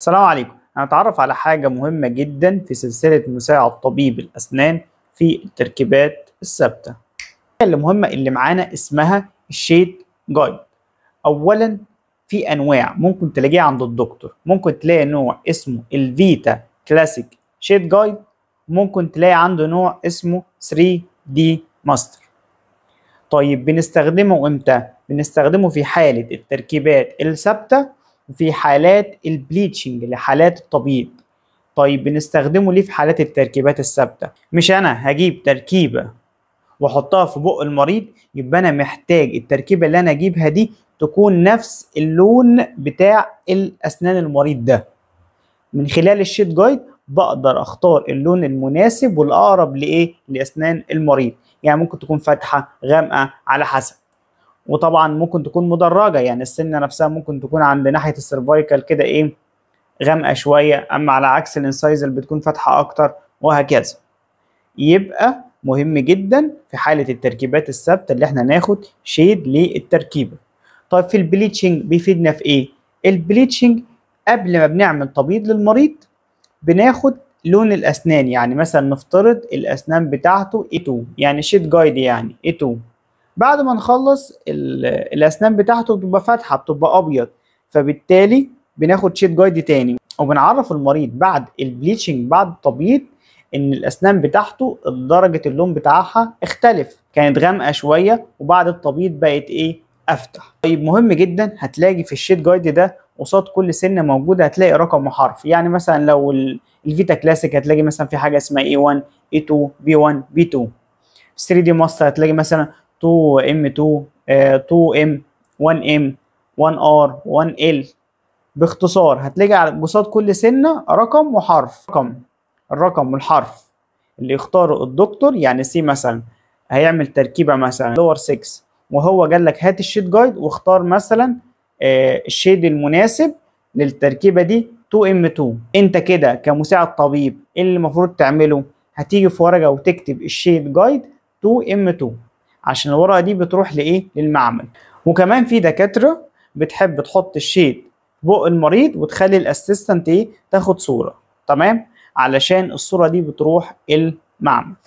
السلام عليكم هنتعرف على حاجة مهمة جدا في سلسلة مساعد طبيب الأسنان في التركيبات الثابتة اللي مهمة اللي معانا اسمها الشيت جايد أولا في أنواع ممكن تلاقيها عند الدكتور ممكن تلاقي نوع اسمه الفيتا كلاسيك شيت جايد ممكن تلاقي عنده نوع اسمه 3 دي ماستر طيب بنستخدمه امتى؟ بنستخدمه في حالة التركيبات الثابتة في حالات البليتشنج لحالات التبييض طيب بنستخدمه ليه في حالات التركيبات الثابته مش انا هجيب تركيبه واحطها في بق المريض يبقى انا محتاج التركيبه اللي انا اجيبها دي تكون نفس اللون بتاع الاسنان المريض ده من خلال الشيت جايد بقدر اختار اللون المناسب والاقرب لايه لاسنان المريض يعني ممكن تكون فاتحه غامقه على حسب وطبعا ممكن تكون مدرجه يعني السنه نفسها ممكن تكون عند ناحيه السيرفايكال كده ايه غامقه شويه اما على عكس الانسايز اللي بتكون فاتحه اكتر وهكذا يبقى مهم جدا في حاله التركيبات الثابته اللي احنا ناخد شيد للتركيبه طيب في البليتشنج بيفيدنا في ايه البليتشنج قبل ما بنعمل تبييض للمريض بناخد لون الاسنان يعني مثلا نفترض الاسنان بتاعته A2 يعني شيد جايد يعني A2 بعد ما نخلص الاسنان بتاعته بتبقى فاتحه بتبقى ابيض فبالتالي بناخد شيت جايد تاني وبنعرف المريض بعد البليتشنج بعد التبييض ان الاسنان بتاعته درجه اللون بتاعها اختلف كانت غامقه شويه وبعد التبييض بقت ايه افتح طيب مهم جدا هتلاقي في الشيت جايد ده قصاد كل سنه موجوده هتلاقي رقم وحرف يعني مثلا لو الفيتا كلاسيك هتلاقي مثلا في حاجه اسمها A1 A2 B1 B2 3 دي ماستر هتلاقي مثلا 2M2 2M 1M 1R 1L باختصار هتلاقي على قصاد كل سنة رقم وحرف رقم الرقم والحرف اللي يختاره الدكتور يعني سي مثلا هيعمل تركيبة مثلا لور 6 وهو قال لك هات الشيت جايد واختار مثلا آه، الشيد المناسب للتركيبة دي 2M2 انت كده كمساعد طبيب إيه اللي المفروض تعمله هتيجي في ورقة وتكتب الشيد جايد 2M2 عشان الورقه دي بتروح لايه للمعمل وكمان في دكاتره بتحب تحط الشيت بق المريض وتخلي الاسيستنت ايه تاخد صوره تمام علشان الصوره دي بتروح المعمل